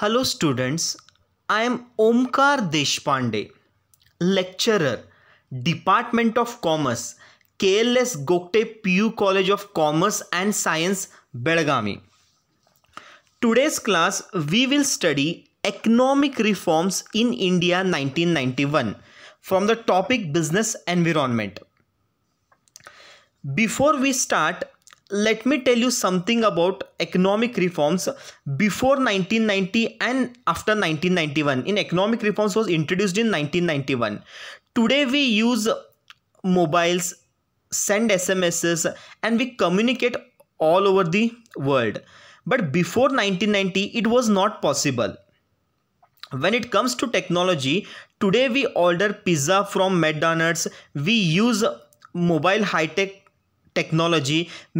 Hello students, I am Omkar Deshpande, lecturer, Department of Commerce, KLS Gokte PU College of Commerce and Science, Belagami. Today's class we will study economic reforms in India 1991 from the topic business environment. Before we start, let me tell you something about economic reforms before 1990 and after 1991 in economic reforms was introduced in 1991 today we use mobiles send smss and we communicate all over the world but before 1990 it was not possible when it comes to technology today we order pizza from mcdonald's we use mobile high tech technology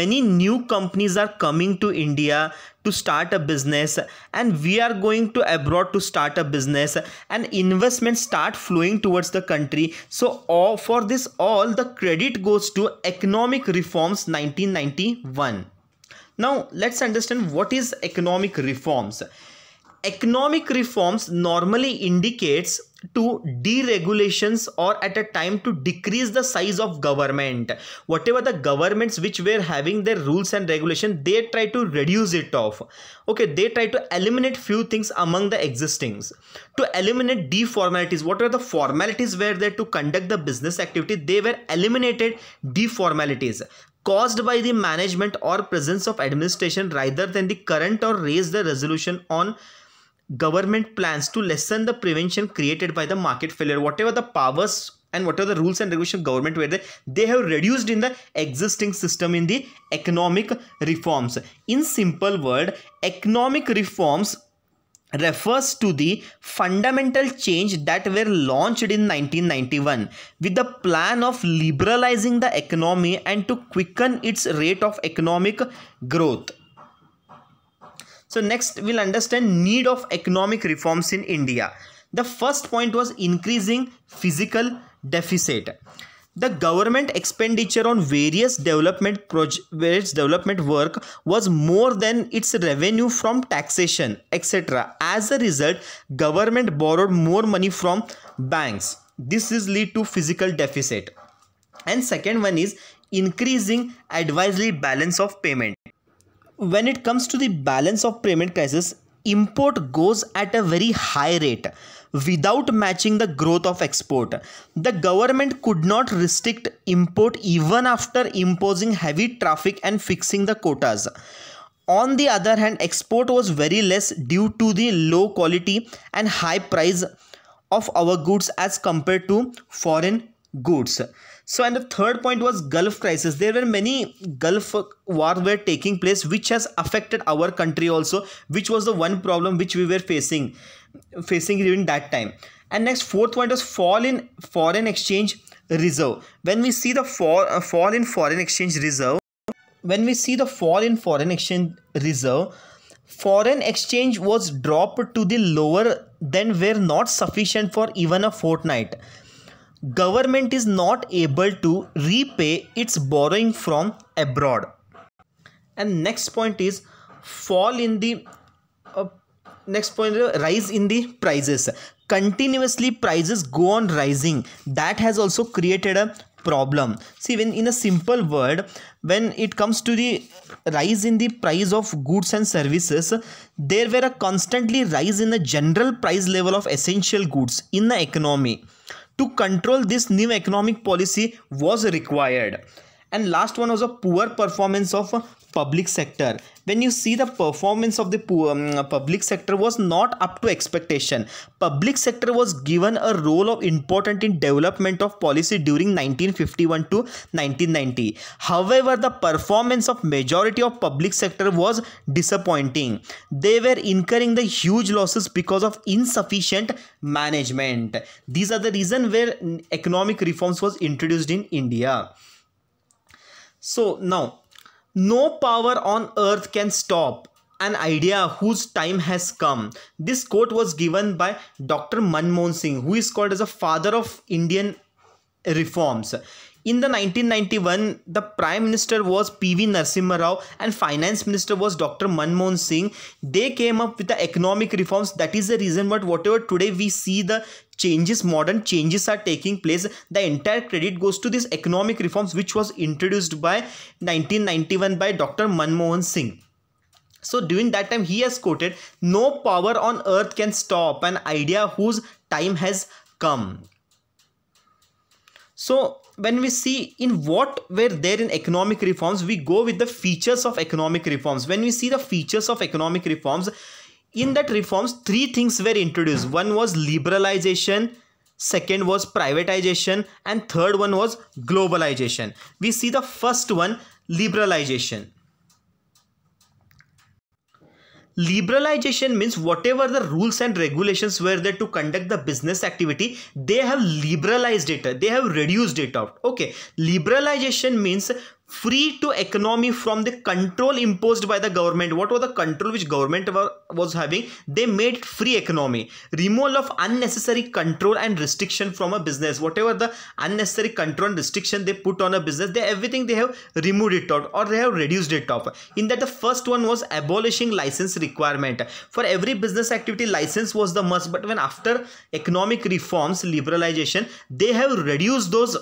many new companies are coming to india to start a business and we are going to abroad to start a business and investments start flowing towards the country so all, for this all the credit goes to economic reforms 1991 now let's understand what is economic reforms economic reforms normally indicates to deregulations or at a time to decrease the size of government whatever the governments which were having their rules and regulation they try to reduce it off okay they try to eliminate few things among the existings to eliminate deformalities what are the formalities were there to conduct the business activity they were eliminated deformalities caused by the management or presence of administration rather than the current or raise the resolution on government plans to lessen the prevention created by the market failure whatever the powers and whatever the rules and regulation government were there they have reduced in the existing system in the economic reforms in simple word economic reforms refers to the fundamental change that were launched in 1991 with the plan of liberalizing the economy and to quicken its rate of economic growth so next we'll understand need of economic reforms in India. The first point was increasing physical deficit. The government expenditure on various development projects, development work was more than its revenue from taxation, etc. As a result, government borrowed more money from banks. This is lead to physical deficit. And second one is increasing advisory balance of payment when it comes to the balance of payment crisis import goes at a very high rate without matching the growth of export the government could not restrict import even after imposing heavy traffic and fixing the quotas on the other hand export was very less due to the low quality and high price of our goods as compared to foreign goods so, and the third point was Gulf crisis. There were many Gulf war were taking place, which has affected our country also, which was the one problem which we were facing, facing during that time. And next fourth point was fall in foreign exchange reserve. When we see the fall, uh, fall in foreign exchange reserve, when we see the fall in foreign exchange reserve, foreign exchange was dropped to the lower than were not sufficient for even a fortnight government is not able to repay its borrowing from abroad and next point is fall in the uh, next point uh, rise in the prices continuously prices go on rising that has also created a problem see when in a simple word when it comes to the rise in the price of goods and services there were a constantly rise in the general price level of essential goods in the economy to control this new economic policy was required and last one was a poor performance of public sector when you see the performance of the poor um, public sector was not up to expectation public sector was given a role of important in development of policy during 1951 to 1990 however the performance of majority of public sector was disappointing they were incurring the huge losses because of insufficient management these are the reason where mm, economic reforms was introduced in india so now, no power on earth can stop an idea whose time has come. This quote was given by Dr. Manmohan Singh, who is called as a father of Indian reforms. In the 1991, the Prime Minister was P.V. Narasimha Rao and Finance Minister was Dr. Manmohan Singh. They came up with the economic reforms. That is the reason But whatever today we see the changes modern changes are taking place the entire credit goes to these economic reforms which was introduced by 1991 by dr manmohan singh so during that time he has quoted no power on earth can stop an idea whose time has come so when we see in what were there in economic reforms we go with the features of economic reforms when we see the features of economic reforms in that reforms three things were introduced one was liberalization second was privatization and third one was globalization we see the first one liberalization liberalization means whatever the rules and regulations were there to conduct the business activity they have liberalized it they have reduced it out okay liberalization means free to economy from the control imposed by the government what was the control which government were, was having they made free economy removal of unnecessary control and restriction from a business whatever the unnecessary control and restriction they put on a business they everything they have removed it out or they have reduced it off in that the first one was abolishing license requirement for every business activity license was the must but when after economic reforms liberalization they have reduced those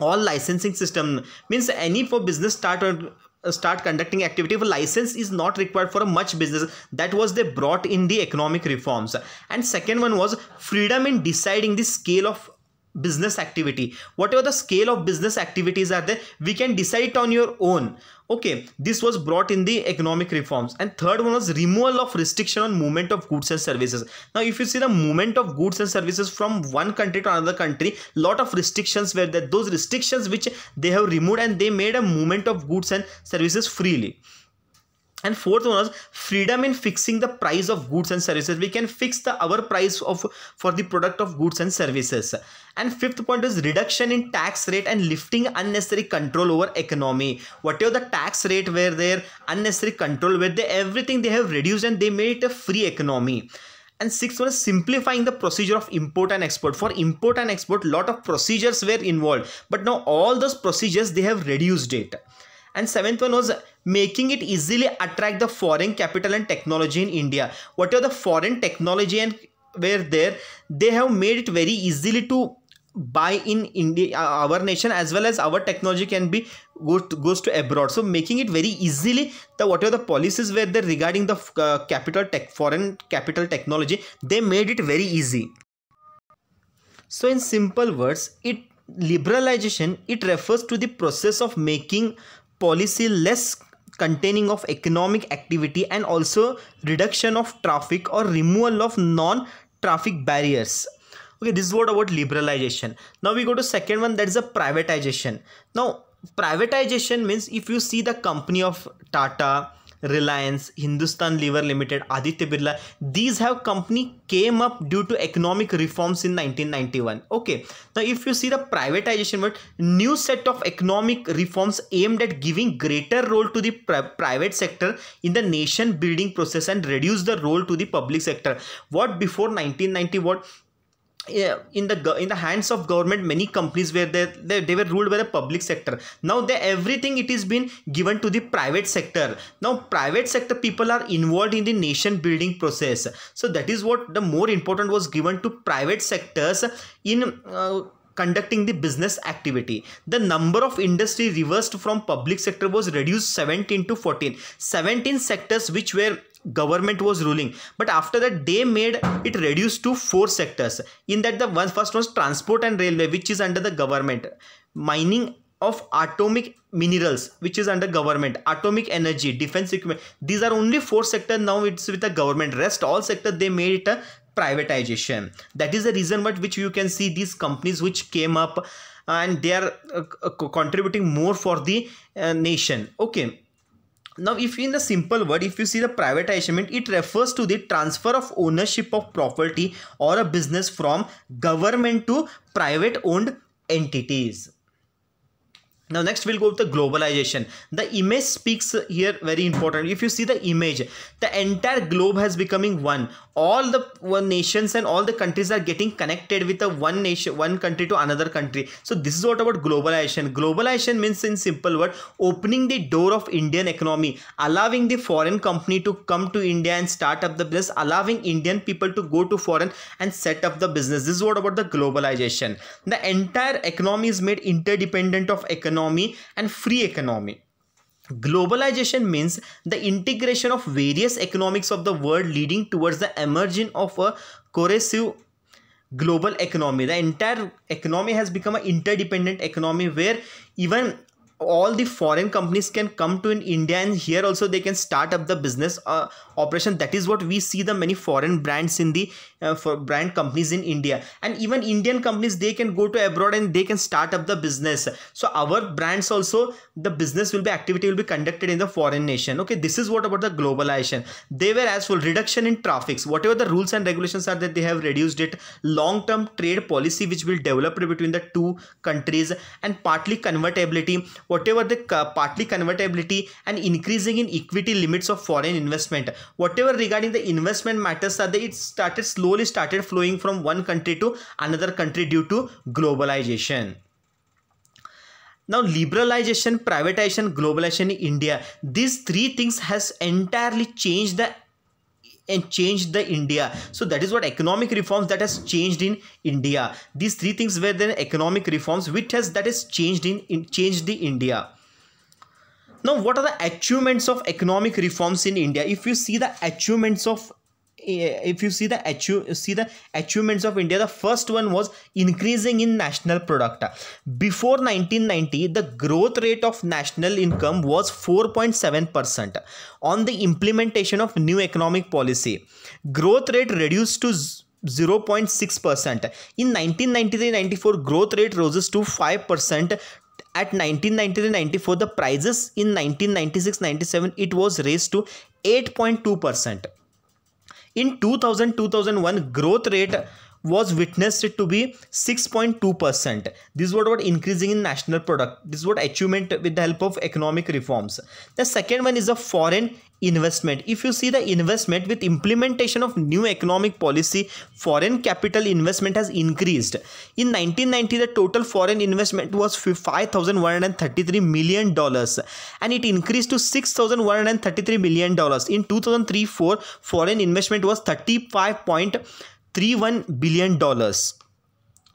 all licensing system means any for business start or uh, start conducting activity of license is not required for a much business that was they brought in the economic reforms and second one was freedom in deciding the scale of business activity whatever the scale of business activities are there we can decide on your own okay this was brought in the economic reforms and third one was removal of restriction on movement of goods and services now if you see the movement of goods and services from one country to another country lot of restrictions were there those restrictions which they have removed and they made a movement of goods and services freely and fourth one was freedom in fixing the price of goods and services we can fix the our price of for the product of goods and services and fifth point is reduction in tax rate and lifting unnecessary control over economy whatever the tax rate were there unnecessary control were there everything they have reduced and they made it a free economy and sixth one is simplifying the procedure of import and export for import and export lot of procedures were involved but now all those procedures they have reduced it and seventh one was making it easily attract the foreign capital and technology in india Whatever the foreign technology and were there they have made it very easily to buy in india uh, our nation as well as our technology can be goes to, goes to abroad so making it very easily the whatever the policies were there regarding the uh, capital tech foreign capital technology they made it very easy so in simple words it liberalization it refers to the process of making policy less containing of economic activity and also reduction of traffic or removal of non-traffic barriers okay this is what about liberalization now we go to second one that is a privatization now privatization means if you see the company of tata Reliance, Hindustan Lever Limited, Aditya Birla. These have company came up due to economic reforms in 1991. Okay. Now, if you see the privatization but new set of economic reforms aimed at giving greater role to the pri private sector in the nation building process and reduce the role to the public sector. What before 1990, what uh, in the in the hands of government many companies were there they, they were ruled by the public sector now they everything it is been given to the private sector now private sector people are involved in the nation building process so that is what the more important was given to private sectors in uh, conducting the business activity. The number of industry reversed from public sector was reduced 17 to 14. 17 sectors which were government was ruling but after that they made it reduced to four sectors in that the one first was transport and railway which is under the government mining of atomic minerals which is under government atomic energy defense equipment these are only four sectors now it's with the government rest all sector they made it a privatization that is the reason what which you can see these companies which came up and they are uh, contributing more for the uh, nation okay now, if in the simple word, if you see the privatization, it refers to the transfer of ownership of property or a business from government to private owned entities now next we'll go with the globalization the image speaks here very important if you see the image the entire globe has becoming one all the one nations and all the countries are getting connected with the one nation one country to another country so this is what about globalization globalization means in simple word opening the door of indian economy allowing the foreign company to come to india and start up the business allowing indian people to go to foreign and set up the business this is what about the globalization the entire economy is made interdependent of economy economy and free economy. Globalization means the integration of various economics of the world leading towards the emergence of a cohesive global economy. The entire economy has become an interdependent economy where even all the foreign companies can come to in india and here also they can start up the business uh, operation that is what we see the many foreign brands in the uh, for brand companies in india and even indian companies they can go to abroad and they can start up the business so our brands also the business will be activity will be conducted in the foreign nation okay this is what about the globalization they were as for reduction in traffics whatever the rules and regulations are that they have reduced it long term trade policy which will develop between the two countries and partly convertibility whatever the partly convertibility and increasing in equity limits of foreign investment whatever regarding the investment matters are there it started slowly started flowing from one country to another country due to globalization now liberalization privatization globalization in india these three things has entirely changed the and changed the India. So that is what economic reforms that has changed in India. These three things were then economic reforms which has that has changed in, in changed the India. Now, what are the achievements of economic reforms in India? If you see the achievements of if you see the achieve, see the achievements of India, the first one was increasing in national product. Before 1990, the growth rate of national income was 4.7 percent. On the implementation of new economic policy, growth rate reduced to 0.6%. In 1993-94, growth rate rose to 5%. At 1993-94, the prices in 1996-97, it was raised to 8.2% in 2000 2001 growth rate was witnessed to be 6.2%. This is what about increasing in national product. This is what achievement with the help of economic reforms. The second one is a foreign investment. If you see the investment with implementation of new economic policy, foreign capital investment has increased. In 1990, the total foreign investment was $5,133 million and it increased to $6,133 million. In 2003-4, foreign investment was 35. $1.31 billion.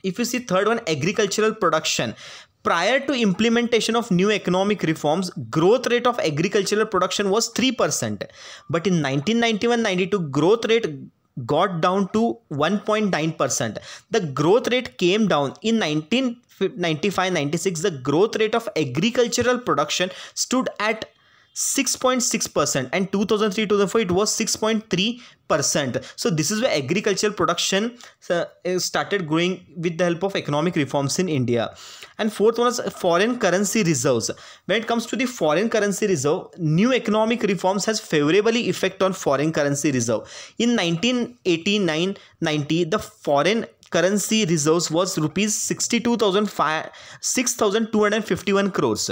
If you see third one, agricultural production. Prior to implementation of new economic reforms, growth rate of agricultural production was 3%. But in 1991-92, growth rate got down to 1.9%. The growth rate came down in 1995-96. The growth rate of agricultural production stood at 6.6% and 2003-2004 it was 6.3% so this is where agricultural production uh, started growing with the help of economic reforms in india and fourth one is foreign currency reserves when it comes to the foreign currency reserve new economic reforms has favorably effect on foreign currency reserve in 1989-90 the foreign currency reserves was rupees thousand two hundred fifty one crores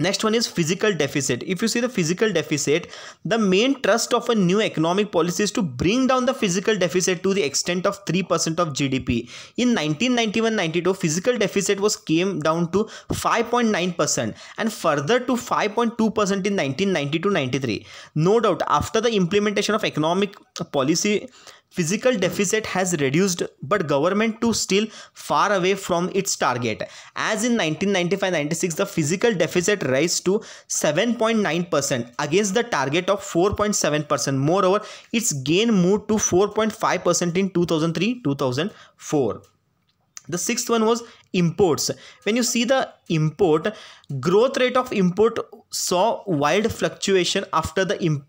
Next one is physical deficit. If you see the physical deficit, the main trust of a new economic policy is to bring down the physical deficit to the extent of 3% of GDP. In 1991-92, physical deficit was came down to 5.9% and further to 5.2% in 1992-93. No doubt, after the implementation of economic policy, physical deficit has reduced but government to still far away from its target as in 1995-96 the physical deficit rise to 7.9% against the target of 4.7% moreover its gain moved to 4.5% in 2003-2004 the sixth one was imports when you see the import growth rate of import saw wild fluctuation after the import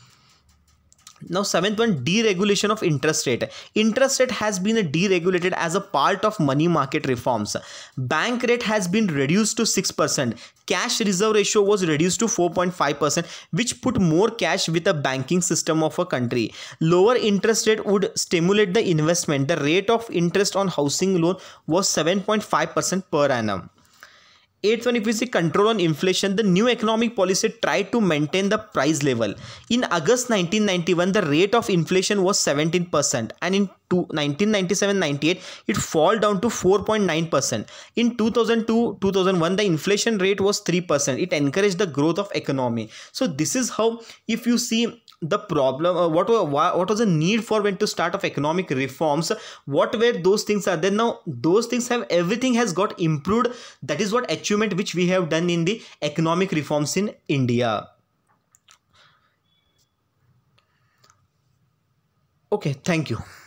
now seventh one deregulation of interest rate interest rate has been deregulated as a part of money market reforms bank rate has been reduced to 6% cash reserve ratio was reduced to 4.5% which put more cash with the banking system of a country lower interest rate would stimulate the investment the rate of interest on housing loan was 7.5% per annum Eighth one, if we see control on inflation, the new economic policy tried to maintain the price level. In August 1991, the rate of inflation was 17% and in 1997-98, it fall down to 4.9%. In 2002-2001, the inflation rate was 3%. It encouraged the growth of economy. So this is how if you see the problem uh, what what was the need for when to start of economic reforms what were those things are then now those things have everything has got improved that is what achievement which we have done in the economic reforms in india okay thank you